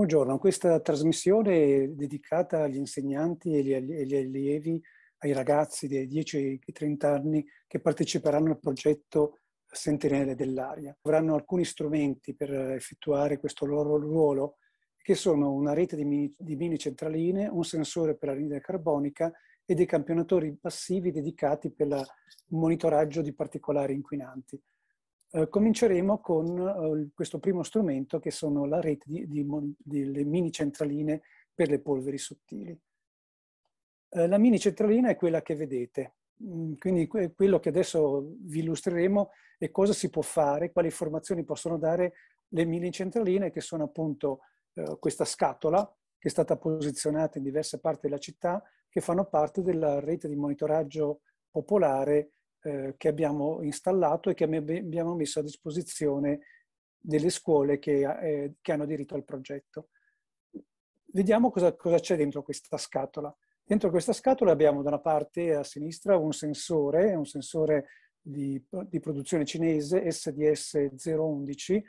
Buongiorno, questa trasmissione è dedicata agli insegnanti e agli allievi, ai ragazzi dai 10 ai 30 anni che parteciperanno al progetto Sentinelle dell'aria. Avranno alcuni strumenti per effettuare questo loro ruolo, che sono una rete di mini, di mini centraline, un sensore per la l'anidride carbonica e dei campionatori passivi dedicati per il monitoraggio di particolari inquinanti. Eh, cominceremo con eh, questo primo strumento che sono la rete di, di, delle mini centraline per le polveri sottili. Eh, la mini centralina è quella che vedete, mm, quindi quello che adesso vi illustreremo è cosa si può fare, quali informazioni possono dare le mini centraline che sono appunto eh, questa scatola che è stata posizionata in diverse parti della città che fanno parte della rete di monitoraggio popolare eh, che abbiamo installato e che abbiamo messo a disposizione delle scuole che, eh, che hanno diritto al progetto. Vediamo cosa, cosa c'è dentro questa scatola. Dentro questa scatola abbiamo da una parte a sinistra un sensore, un sensore di, di, produzione cinese SDS 011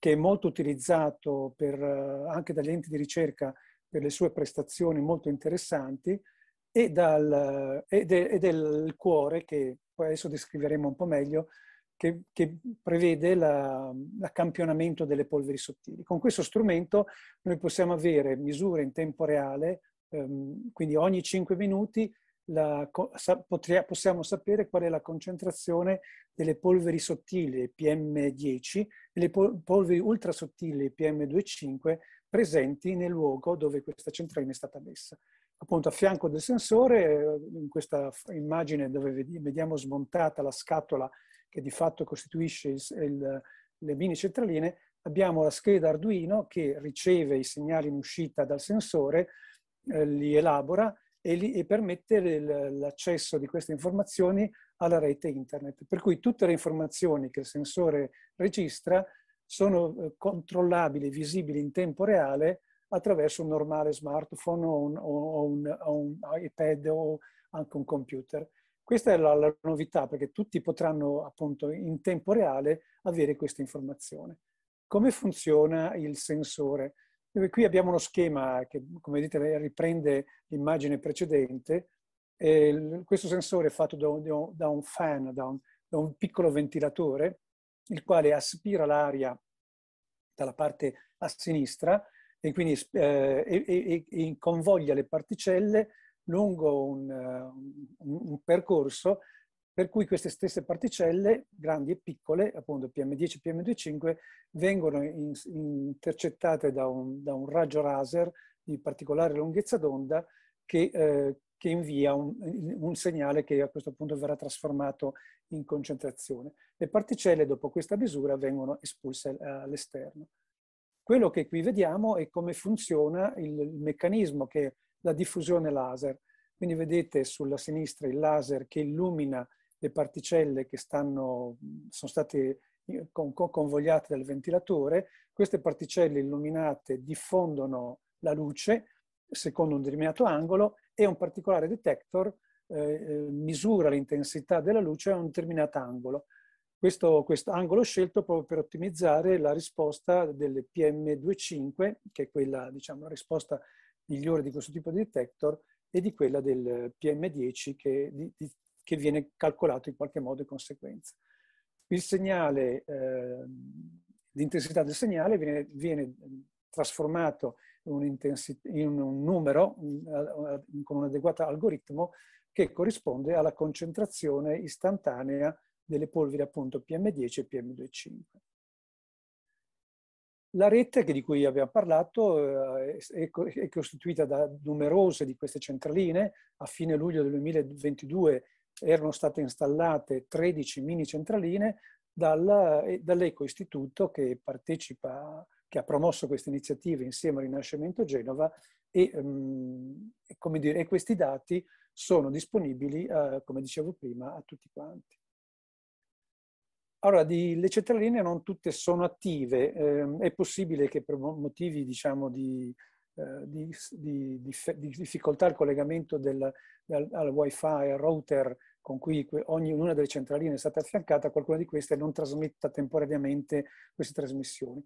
che è molto utilizzato per, eh, anche dagli enti di ricerca per le sue prestazioni molto interessanti e dal, eh, ed, è, ed è il cuore che poi adesso descriveremo un po' meglio, che, che prevede la, campionamento delle polveri sottili. Con questo strumento noi possiamo avere misure in tempo reale, ehm, quindi ogni 5 minuti la, sa, potria, possiamo sapere qual è la concentrazione delle polveri sottili PM10 e le polveri ultrasottili PM25 presenti nel luogo dove questa centralina è stata messa appunto a fianco del sensore, in questa immagine dove vediamo smontata la scatola che di fatto costituisce il, il, le mini centraline, abbiamo la scheda Arduino che riceve i segnali in uscita dal sensore, eh, li elabora e, li, e permette l'accesso di queste informazioni alla rete internet. Per cui tutte le informazioni che il sensore registra sono eh, controllabili, visibili in tempo reale attraverso un normale smartphone o un, o un, o un iPad o anche un computer. Questa è la, la, novità perché tutti potranno appunto in tempo reale avere questa informazione. Come funziona il sensore? Qui abbiamo uno schema che, come vedete, riprende l'immagine precedente. Eh, questo sensore è fatto da, da, da un fan, da un, da un piccolo ventilatore, il quale aspira l'aria dalla parte a sinistra e quindi eh, e, e, e convoglia le particelle lungo un, eh, un, un, percorso per cui queste stesse particelle, grandi e piccole, appunto PM10 e PM25, vengono in, intercettate da un, da un, raggio laser di particolare lunghezza d'onda che, eh, che invia un segnale che a questo punto verrà trasformato in concentrazione. Le particelle, dopo questa misura, vengono espulse all'esterno. Quello che qui vediamo è come funziona il meccanismo che è la diffusione laser. Quindi vedete sulla sinistra il laser che illumina le particelle che stanno, sono state eh, convogliate dal ventilatore. Queste particelle illuminate diffondono la luce secondo un determinato angolo e un particolare detector eh, eh misura l'intensità della luce a un determinato angolo. Questo, questo angolo scelto proprio per ottimizzare la risposta del PM25, che è quella, diciamo, la risposta migliore di questo tipo di detector, e di quella del PM10 che, di, di, che viene calcolato in qualche modo in conseguenza. Il segnale, eh, l'intensità del segnale viene, viene trasformato in, in un numero con un adeguato algoritmo che corrisponde alla concentrazione istantanea delle polveri appunto PM10 e PM2,5. La rete di cui abbiamo parlato eh, è costituita da numerose di queste centraline. A fine luglio del 2022 erano state installate 13 mini centraline eh, dall'Eco Istituto che partecipa, che ha promosso queste iniziative insieme a Rinascimento Genova e, mm, dire, e questi dati sono disponibili, eh, come dicevo prima, a tutti quanti. Allora, di, le centraline non tutte sono attive, eh, è possibile che per motivi diciamo, di, eh, di, di, difficoltà al collegamento del, al, al wifi, al router con cui ognuna delle centraline è stata affiancata, qualcuna di queste non trasmetta temporaneamente queste trasmissioni.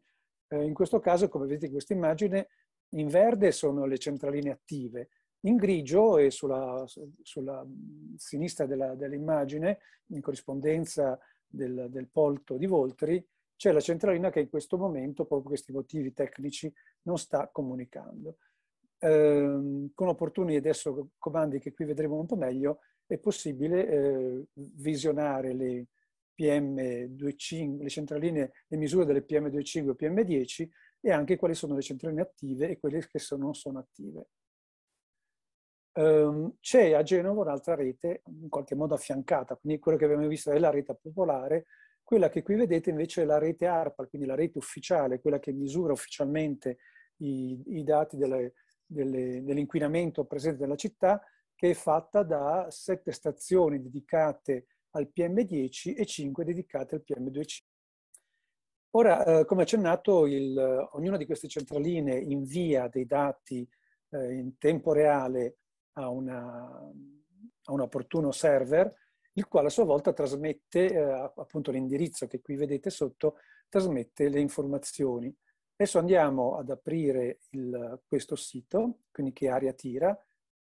Eh, in questo caso, come vedete in questa immagine, in verde sono le centraline attive, in grigio e sulla, sulla sinistra dell'immagine, dell in corrispondenza del, del Polto di Voltri, c'è la centralina che in questo momento, proprio per questi motivi tecnici, non sta comunicando. Eh, con opportuni adesso comandi che qui vedremo un po' meglio, è possibile eh, visionare le PM25, le centraline, le misure delle PM25 e PM10 e anche quali sono le centraline attive e quelle che non sono attive. Ehm, c'è a Genova un'altra rete in qualche modo affiancata, quindi quello che abbiamo visto è la rete popolare, quella che qui vedete invece è la rete ARPA, quindi la rete ufficiale, quella che misura ufficialmente i, i dati delle, delle, dell'inquinamento presente nella città, che è fatta da sette stazioni dedicate al PM10 e cinque dedicate al PM2C. Ora, eh, come accennato, il, ognuna di queste centraline invia dei dati eh, in tempo reale a, una, a un opportuno server, il quale a sua volta trasmette eh, appunto l'indirizzo che qui vedete sotto, trasmette le informazioni. Adesso andiamo ad aprire il, questo sito, quindi che aria tira,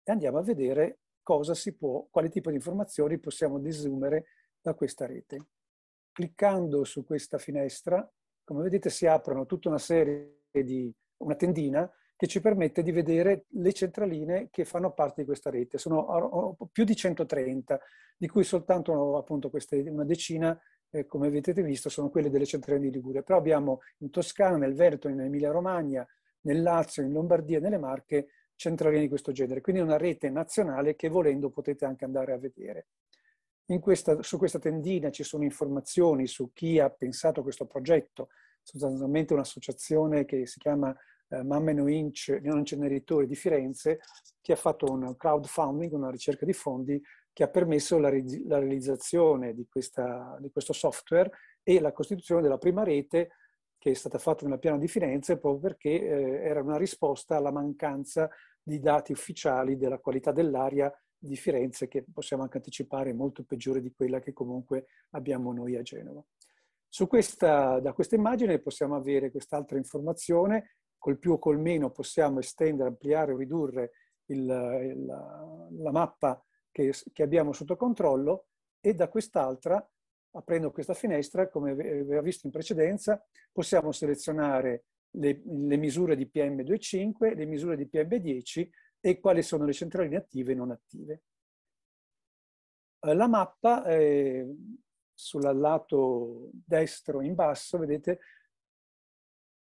e andiamo a vedere cosa si può, quale tipo di informazioni possiamo desumere da questa rete. Cliccando su questa finestra, come vedete si aprono tutta una serie di, una tendina che ci permette di vedere le centraline che fanno parte di questa rete. Sono ah, oh, oh, più di 130, di cui soltanto appunto queste, una decina, eh, come avete visto, sono quelle delle centraline di Liguria. Però abbiamo in Toscana, nel Veneto, in Emilia-Romagna, nel Lazio, in Lombardia, nelle Marche, centraline di questo genere. Quindi è una rete nazionale che volendo potete anche andare a vedere. Questa, su questa tendina ci sono informazioni su chi ha pensato questo progetto, sostanzialmente un'associazione che si chiama eh, Mammeno Inc., neoinceneritore di Firenze, che ha fatto un crowdfunding, una ricerca di fondi, che ha permesso la, re- la realizzazione di, questa, di questo software e la costituzione della prima rete che è stata fatta nella piana di Firenze proprio perché eh, era una risposta alla mancanza di dati ufficiali della qualità dell'aria di Firenze che possiamo anche anticipare è molto peggiore di quella che comunque abbiamo noi a Genova. Su Questa, da questa immagine possiamo avere quest'altra informazione col più o col meno possiamo estendere, ampliare o ridurre il, il, la mappa che, che, abbiamo sotto controllo e da quest'altra, aprendo questa finestra, come aveva visto in precedenza, possiamo selezionare le, le misure di PM2.5, le misure di PM10 e quali sono le centraline attive e non attive. Eh, la mappa, eh, sul lato destro in basso, vedete,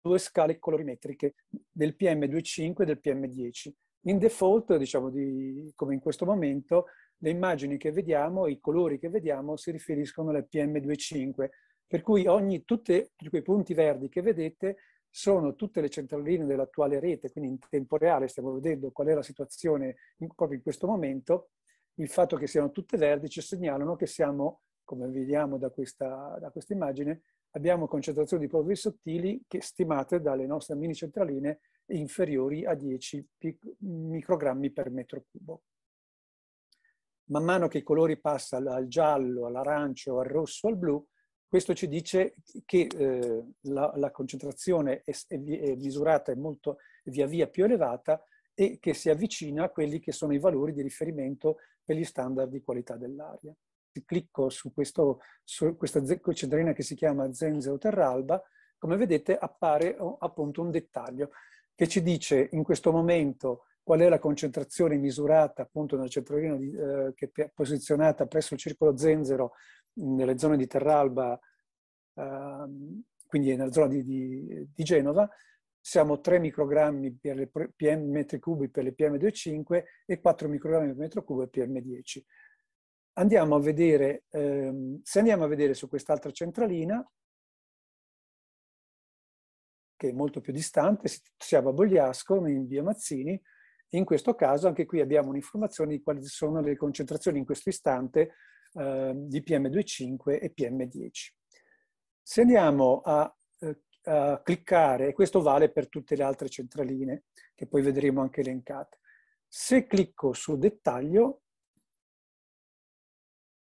due scale colorimetriche del PM2.5 e del PM10. In default, diciamo di, come in questo momento, le immagini che vediamo, i colori che vediamo si riferiscono al PM2.5, per cui ogni, tutte, quei punti verdi che vedete sono tutte le centraline dell'attuale rete, quindi in tempo reale stiamo vedendo qual è la situazione in, proprio in questo momento, il fatto che siano tutte verdi ci segnalano che siamo, come vediamo da questa, da questa immagine, abbiamo concentrazioni di polveri sottili che, stimate dalle nostre mini minicentraline inferiori a 10 microgrammi per metro cubo. Man mano che i colori passano al giallo, all'arancio, al rosso, al blu, questo ci dice che eh, la, la, concentrazione è, è, è misurata è molto, via via più elevata e che si avvicina a quelli che sono i valori di riferimento per gli standard di qualità dell'aria clicco su, questo, su questa zeccocendrina che si chiama Zenzeo Terralba, come vedete appare oh, appunto un dettaglio che ci dice in questo momento qual è la concentrazione misurata appunto nella centralina di, eh, che è posizionata presso il circolo zenzero nelle zone di Terralba, eh, quindi nella zona di, di, di, Genova, siamo 3 microgrammi per le PM metri cubi per le PM2,5 e 4 microgrammi per metro cubo per PM10 andiamo a vedere, ehm, se andiamo a vedere su quest'altra centralina, che è molto più distante, siamo a Bogliasco, in via Mazzini, in questo caso anche qui abbiamo un'informazione di quali sono le concentrazioni in questo istante eh, di PM2,5 e PM10. Se andiamo a, eh, a cliccare, e questo vale per tutte le altre centraline che poi vedremo anche elencate, se clicco su dettaglio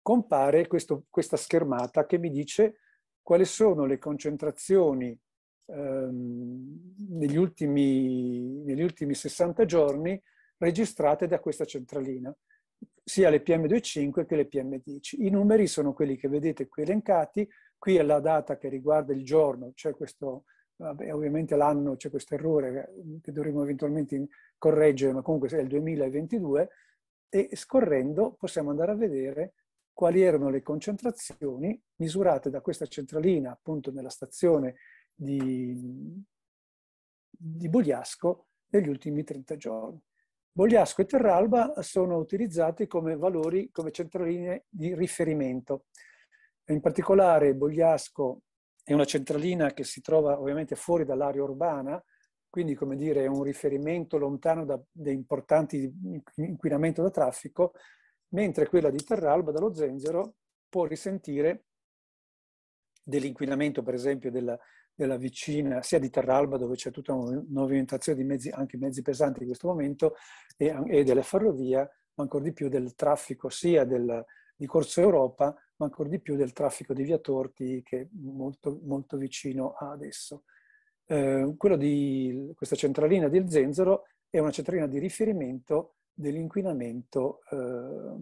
compare questo, questa schermata che mi dice quali sono le concentrazioni ehm, negli, ultimi, negli ultimi 60 giorni registrate da questa centralina, sia le PM2,5 che le PM10. I numeri sono quelli che vedete qui elencati, qui è la data che riguarda il giorno, c'è questo, vabbè, ovviamente l'anno c'è questo errore che dovremmo eventualmente correggere, ma comunque è il 2022, e scorrendo possiamo andare a vedere quali erano le concentrazioni misurate da questa centralina appunto nella stazione di, di Bogliasco negli ultimi 30 giorni. Bogliasco e Terralba sono utilizzati come valori, come centraline di riferimento. In particolare Bogliasco è una centralina che si trova ovviamente fuori dall'area urbana, quindi come dire è un riferimento lontano da, da importanti inquinamento da traffico, mentre quella di Terralba dallo zenzero può risentire dell'inquinamento, per esempio, della, della vicina, sia di Terralba, dove c'è tutta una movimentazione di mezzi, anche mezzi pesanti in questo momento, e, e della ferrovia, ma ancora di più del traffico sia del, di Corso Europa, ma ancora di più del traffico di Via Torti, che è molto, molto vicino a adesso. Eh, di, questa centralina del Zenzero è una centralina di riferimento dell'inquinamento, eh,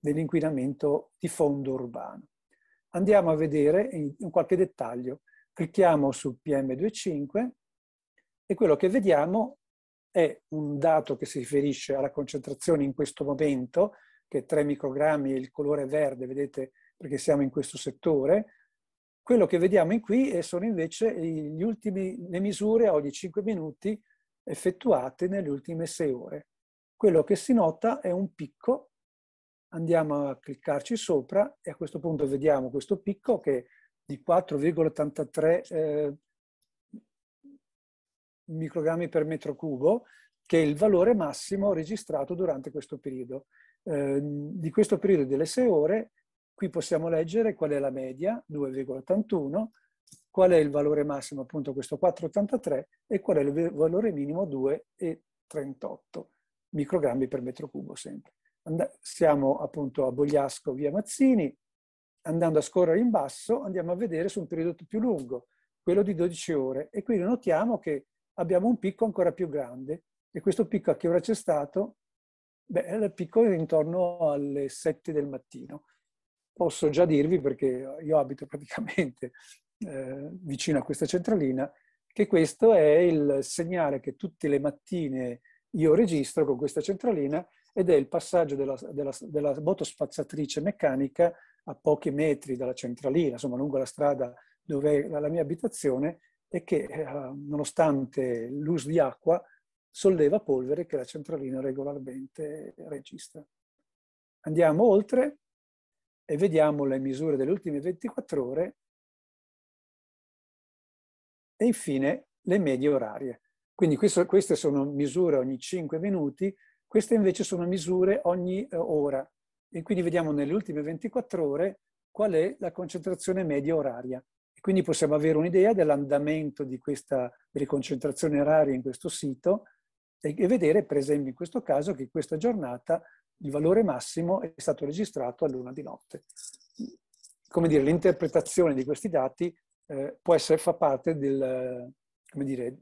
dell di fondo urbano. Andiamo a vedere in qualche dettaglio. Clicchiamo su PM25 e quello che vediamo è un dato che si riferisce alla concentrazione in questo momento, che è 3 microgrammi e il colore verde, vedete perché siamo in questo settore. Quello che vediamo qui sono invece ultimi, le misure ogni 5 minuti effettuate nelle ultime 6 ore quello che si nota è un picco, andiamo a cliccarci sopra e a questo punto vediamo questo picco che è di 4,83 eh, microgrammi per metro cubo, che è il valore massimo registrato durante questo periodo. Eh, di questo periodo delle 6 ore, qui possiamo leggere qual è la media, 2,81, qual è il valore massimo, appunto questo 4,83, e qual è il valore minimo, 2,38 microgrammi per metro cubo sempre. And- siamo appunto a Bogliasco via Mazzini, andando a scorrere in basso andiamo a vedere su un periodo più lungo, quello di 12 ore, e quindi notiamo che abbiamo un picco ancora più grande e questo picco a che ora c'è stato? Beh, il picco è intorno alle 7 del mattino. Posso già dirvi, perché io abito praticamente eh, vicino a questa centralina, che questo è il segnale che tutte le mattine io registro con questa centralina ed è il passaggio della, della, della motospazzatrice meccanica a pochi metri dalla centralina, insomma lungo la strada dove è la mia abitazione, e che eh, nonostante l'uso di acqua solleva polvere che la centralina regolarmente registra. Andiamo oltre e vediamo le misure delle ultime 24 ore e infine le medie orarie. Quindi questo, queste sono misure ogni 5 minuti, queste invece sono misure ogni eh, ora. E quindi vediamo nelle ultime 24 ore qual è la concentrazione media oraria. E quindi possiamo avere un'idea dell'andamento di questa riconcentrazione oraria in questo sito e, e vedere, per esempio, in questo caso, che questa giornata il valore massimo è stato registrato a luna di notte. Come dire, l'interpretazione di questi dati eh, può essere, fa parte del, come dire,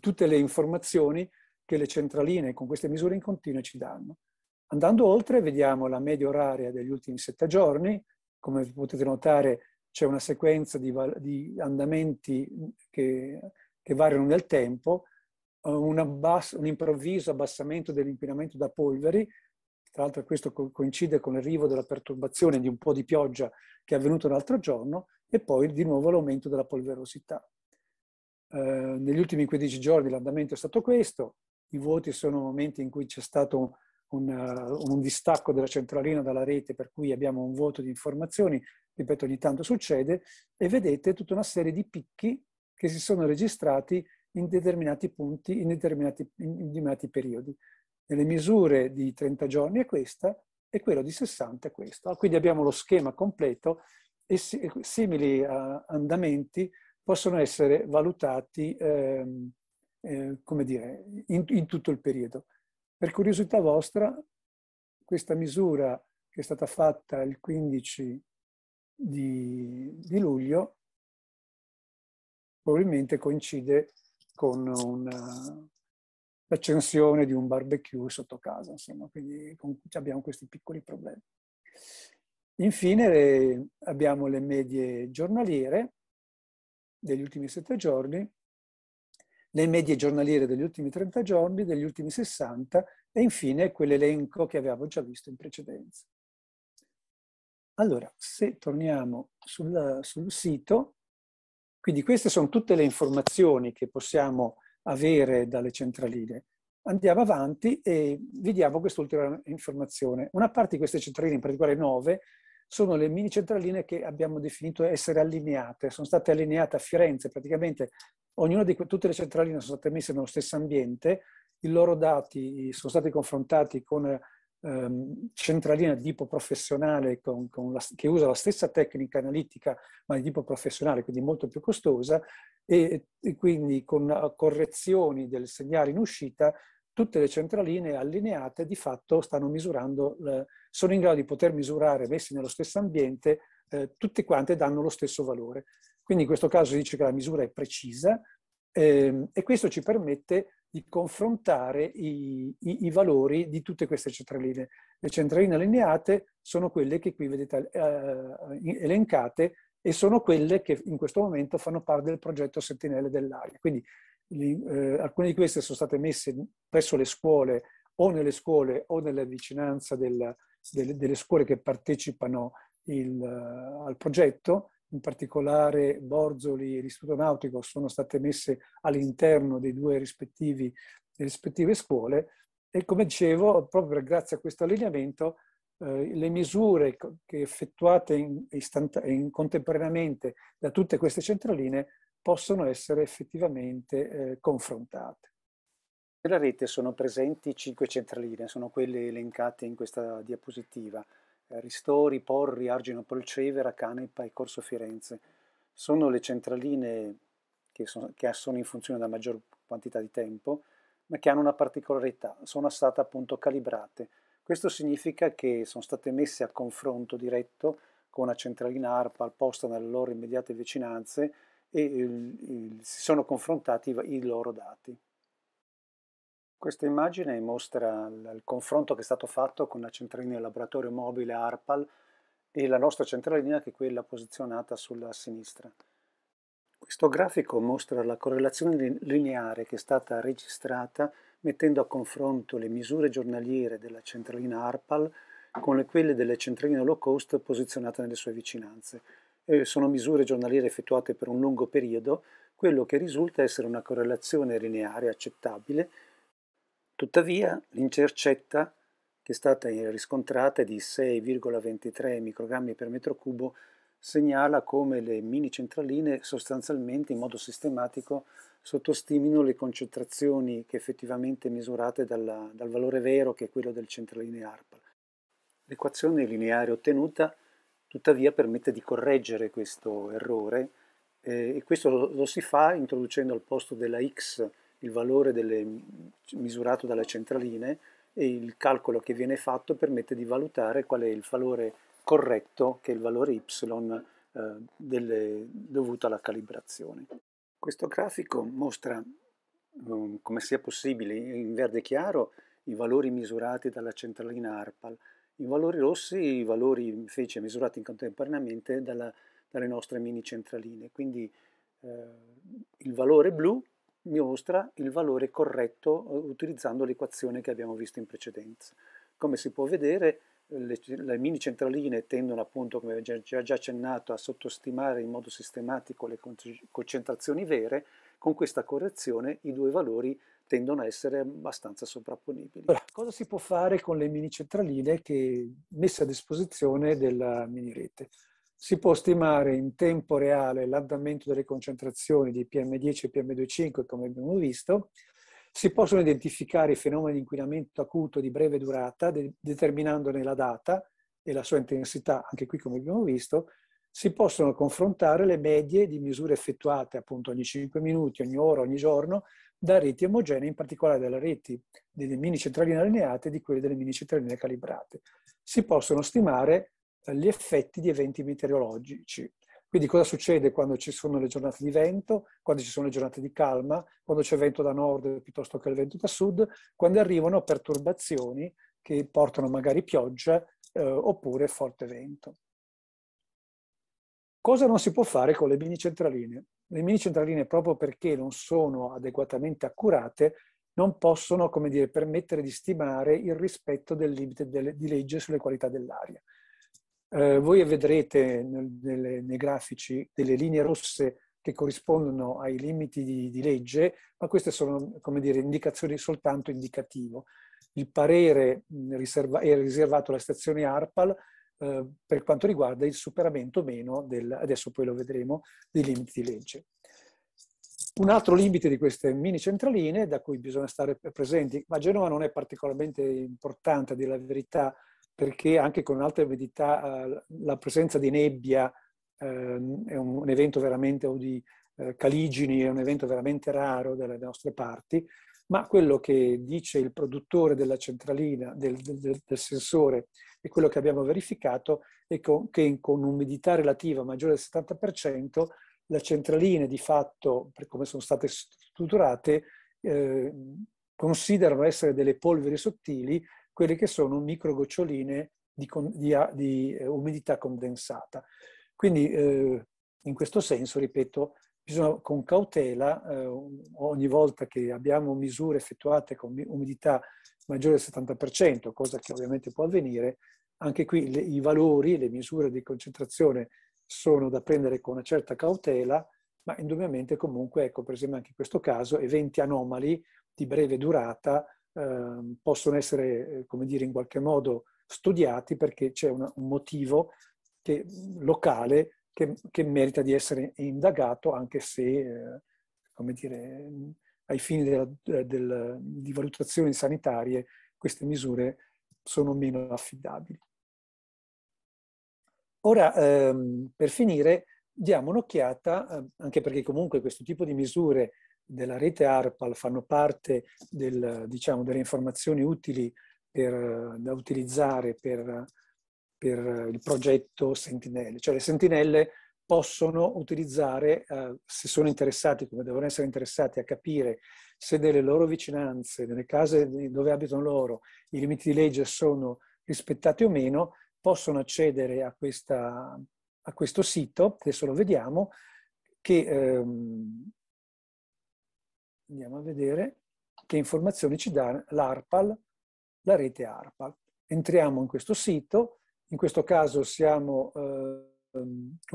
tutte le informazioni che le centraline con queste misure in continuo ci danno. Andando oltre, vediamo la media oraria degli ultimi sette giorni. Come potete notare, c'è una sequenza di, di andamenti che, che, variano nel tempo, eh, un, abbass un improvviso abbassamento dell'inquinamento da polveri, tra l'altro questo co coincide con l'arrivo della perturbazione di un po' di pioggia che è avvenuto l'altro giorno, e poi di nuovo l'aumento della polverosità. Eh, negli ultimi 15 giorni l'andamento è stato questo, i vuoti sono momenti in cui c'è stato un, uh, un, distacco della centralina dalla rete per cui abbiamo un vuoto di informazioni, ripeto ogni tanto succede, e vedete tutta una serie di picchi che si sono registrati in determinati punti, in determinati, in determinati periodi. Nelle misure di 30 giorni è questa e quello di 60 è questo. Ah, quindi abbiamo lo schema completo e simili uh, andamenti possono essere valutati ehm, eh, come dire, in, in, tutto il periodo. Per curiosità vostra, questa misura che è stata fatta il 15 di, di luglio probabilmente coincide con una, l'accensione di un barbecue sotto casa, insomma, quindi abbiamo questi piccoli problemi. Infine abbiamo le medie giornaliere degli ultimi 7 giorni, le medie giornaliere degli ultimi 30 giorni, degli ultimi 60 e infine quell'elenco che avevamo già visto in precedenza. Allora, se torniamo sul, sul sito, quindi queste sono tutte le informazioni che possiamo avere dalle centraline. Andiamo avanti e vediamo quest'ultima informazione. Una parte di queste centraline, in particolare 9, sono le mini centraline che abbiamo definito essere allineate, sono state allineate a Firenze, praticamente ognuna di que- tutte le centraline sono state messe nello stesso ambiente, i loro dati sono stati confrontati con ehm, centraline di tipo professionale con, con la, che usa la stessa tecnica analitica ma di tipo professionale, quindi molto più costosa, e, e quindi con eh, correzioni del segnale in uscita tutte le centraline allineate di fatto stanno misurando sono in grado di poter misurare, messi nello stesso ambiente, eh, tutte quante danno lo stesso valore. Quindi in questo caso si dice che la misura è precisa ehm, e questo ci permette di confrontare i, i, i, valori di tutte queste centraline. Le centraline allineate sono quelle che qui vedete eh, elencate e sono quelle che in questo momento fanno parte del progetto Sentinelle dell'Aria. Quindi eh, alcune di queste sono state messe presso le scuole o nelle scuole o nella vicinanza del, delle, delle scuole che partecipano il, eh, al progetto, in particolare Borzoli e l'Istituto Nautico sono state messe all'interno dei due rispettivi, rispettive scuole e come dicevo, proprio grazie a questo allineamento, eh, le misure che effettuate in, in contemporaneamente da tutte queste centraline possono essere effettivamente eh, confrontate. Nella rete sono presenti cinque centraline, sono quelle elencate in questa diapositiva. Eh, Ristori, Porri, Argino Polcevera, Canepa e Corso Firenze. Sono le centraline che sono, che sono in funzione da maggior quantità di tempo, ma che hanno una particolarità, sono state appunto calibrate. Questo significa che sono state messe a confronto diretto con una centralina ARPA posta nelle loro immediate vicinanze e il, il, si sono confrontati i, i loro dati. Questa immagine mostra il confronto che è stato fatto con la centralina del laboratorio mobile ARPAL e la nostra centralina che è quella posizionata sulla sinistra. Questo grafico mostra la correlazione lineare che è stata registrata mettendo a confronto le misure giornaliere della centralina ARPAL con quelle delle centraline low cost posizionate nelle sue vicinanze. E sono misure giornaliere effettuate per un lungo periodo, quello che risulta essere una correlazione lineare accettabile Tuttavia l'incercetta che è stata riscontrata di 6,23 microgrammi per metro cubo segnala come le mini centraline sostanzialmente in modo sistematico sottostimino le concentrazioni che effettivamente misurate dalla, dal valore vero che è quello del centraline ARPAL. L'equazione lineare ottenuta tuttavia permette di correggere questo errore eh, e questo lo si fa introducendo al posto della x il valore delle, misurato dalle centraline e il calcolo che viene fatto permette di valutare qual è il valore corretto, che è il valore y eh, delle, dovuto alla calibrazione. Questo grafico mostra um, come sia possibile in verde chiaro i valori misurati dalla centralina ARPAL, in valori rossi i valori invece misurati contemporaneamente dalla, dalle nostre mini centraline, quindi eh, il valore blu mi mostra il valore corretto eh, utilizzando l'equazione che abbiamo visto in precedenza. Come si può vedere, le, le mini centraline tendono appunto, come già, già accennato, a sottostimare in modo sistematico le concentrazioni vere, con questa correzione i due valori tendono a essere abbastanza sovrapponibili. Allora, cosa si può fare con le mini centraline che messe a disposizione della mini rete? si può stimare in tempo reale l'andamento delle concentrazioni di PM10 e PM25, come abbiamo visto, si possono identificare i fenomeni di inquinamento acuto di breve durata, de- determinandone la data e la sua intensità, anche qui come abbiamo visto, si possono confrontare le medie di misure effettuate appunto ogni 5 minuti, ogni ora, ogni giorno, da reti omogenee, in particolare dalle reti delle mini centraline allineate e di quelle delle mini centraline calibrate. Si possono stimare gli effetti di eventi meteorologici. Quindi cosa succede quando ci sono le giornate di vento, quando ci sono le giornate di calma, quando c'è vento da nord piuttosto che il vento da sud, quando arrivano perturbazioni che portano magari pioggia eh, oppure forte vento. Cosa non si può fare con le mini centraline? Le mini centraline, proprio perché non sono adeguatamente accurate, non possono, come dire, permettere di stimare il rispetto del limite di legge sulle qualità dell'aria. Eh, voi vedrete nel, nelle, nei grafici delle linee rosse che corrispondono ai limiti di, di legge, ma queste sono, come dire, indicazioni soltanto indicative. Il parere riserva, è riservato alla stazione ARPAL eh, per quanto riguarda il superamento o meno del, adesso poi lo vedremo, dei limiti di legge. Un altro limite di queste mini centraline da cui bisogna stare presenti, ma Genova non è particolarmente importante a dire la verità perché anche con alta avidità eh, la presenza di nebbia ehm, è un, evento veramente, o di eh, caligini, è un evento veramente raro dalle nostre parti, ma quello che dice il produttore della centralina, del, del, del sensore, e quello che abbiamo verificato è che con umidità relativa maggiore del 70%, le centraline di fatto, per come sono state strutturate, eh, considerano essere delle polveri sottili quelle che sono microgoccioline di, di, di eh, umidità condensata. Quindi eh, in questo senso, ripeto, bisogna con cautela, eh, ogni volta che abbiamo misure effettuate con umidità maggiore del 70%, cosa che ovviamente può avvenire, anche qui le, i valori, le misure di concentrazione sono da prendere con una certa cautela, ma indubbiamente comunque, ecco per esempio anche in questo caso, eventi anomali di breve durata eh, possono essere, eh, come dire, in qualche modo studiati perché c'è una, un motivo che, mm, locale che, che, merita di essere indagato anche se, eh, come dire, mm, ai fini della, eh, del, di valutazioni sanitarie queste misure sono meno affidabili. Ora, ehm, per finire, diamo un'occhiata, eh, anche perché comunque questo tipo di misure della rete ARPAL fanno parte del, diciamo, delle informazioni utili per, da utilizzare per, per, il progetto Sentinelle. Cioè le sentinelle possono utilizzare, eh, se sono interessati, come devono essere interessati, a capire se nelle loro vicinanze, nelle case dove abitano loro, i limiti di legge sono rispettati o meno, possono accedere a, questa, a questo sito, adesso lo vediamo, che ehm, andiamo a vedere che informazioni ci dà l'ARPAL, la rete ARPAL. Entriamo in questo sito, in questo caso siamo eh,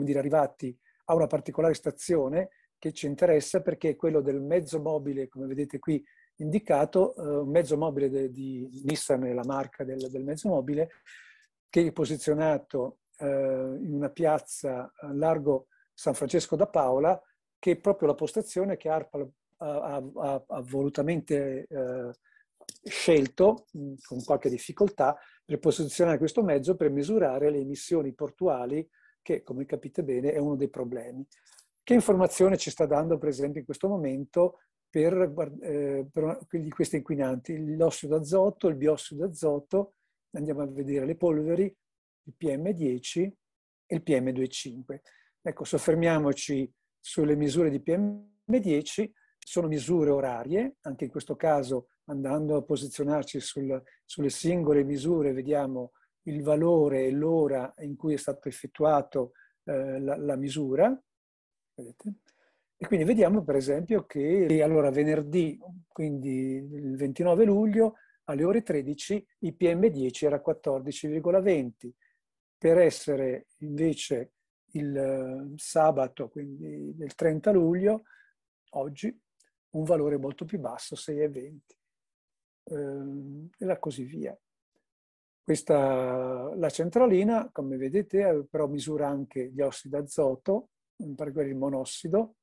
dire, arrivati a una particolare stazione che ci interessa perché è quello del mezzo mobile, come vedete qui indicato, eh, un eh, mezzo mobile de, di Nissan la marca del, del, mezzo mobile, che è posizionato eh, in una piazza eh, largo San Francesco da Paola, che è proprio la postazione che ARPAL ha, ha, ha volutamente eh, scelto, con qualche difficoltà, per posizionare questo mezzo per misurare le emissioni portuali, che come capite bene è uno dei problemi. Che informazione ci sta dando, per esempio, in questo momento per, eh, per questi inquinanti? L'ossido d'azoto, il biossido d'azoto, andiamo a vedere le polveri, il PM10 e il PM25. Ecco, soffermiamoci sulle misure di PM10 sono misure orarie, anche in questo caso andando a posizionarci sul, sulle singole misure vediamo il valore e l'ora in cui è stata effettuata eh, la, la, misura. Vedete? E quindi vediamo per esempio che allora, venerdì, quindi il 29 luglio, alle ore 13 il PM10 era 14,20. Per essere invece il eh, sabato, quindi il 30 luglio, oggi un valore molto più basso, 6,20, ehm, e così via. Questa, la centralina, come vedete, eh, però misura anche gli ossidi d'azoto, in particolare il monossido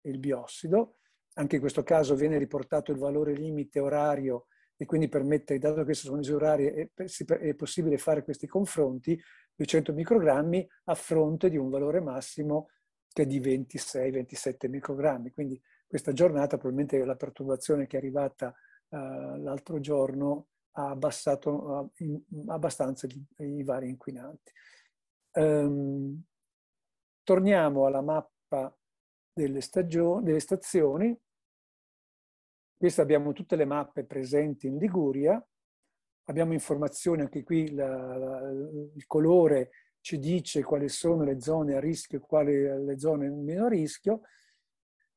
e il biossido. Anche in questo caso viene riportato il valore limite orario e quindi permette, dato che queste sono misure orarie, è possibile fare questi confronti, 200 microgrammi a fronte di un valore massimo che è di 26-27 microgrammi. Quindi questa giornata, probabilmente la perturbazione che è arrivata uh, l'altro giorno ha abbassato uh, in, abbastanza i, i, vari inquinanti. Um, torniamo alla mappa delle, stagioni, delle stazioni. Questa abbiamo tutte le mappe presenti in Liguria. Abbiamo informazioni, anche qui la, la, il colore ci dice quali sono le zone a rischio e quali le zone meno a meno rischio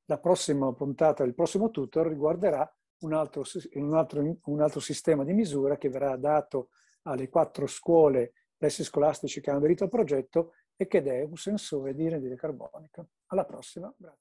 la prossima puntata il prossimo tutor riguarderà un altro, un, altro, un altro, sistema di misura che verrà dato alle quattro scuole pressi scolastici che hanno aderito al progetto e che è un sensore di rendita carbonica. Alla prossima, grazie.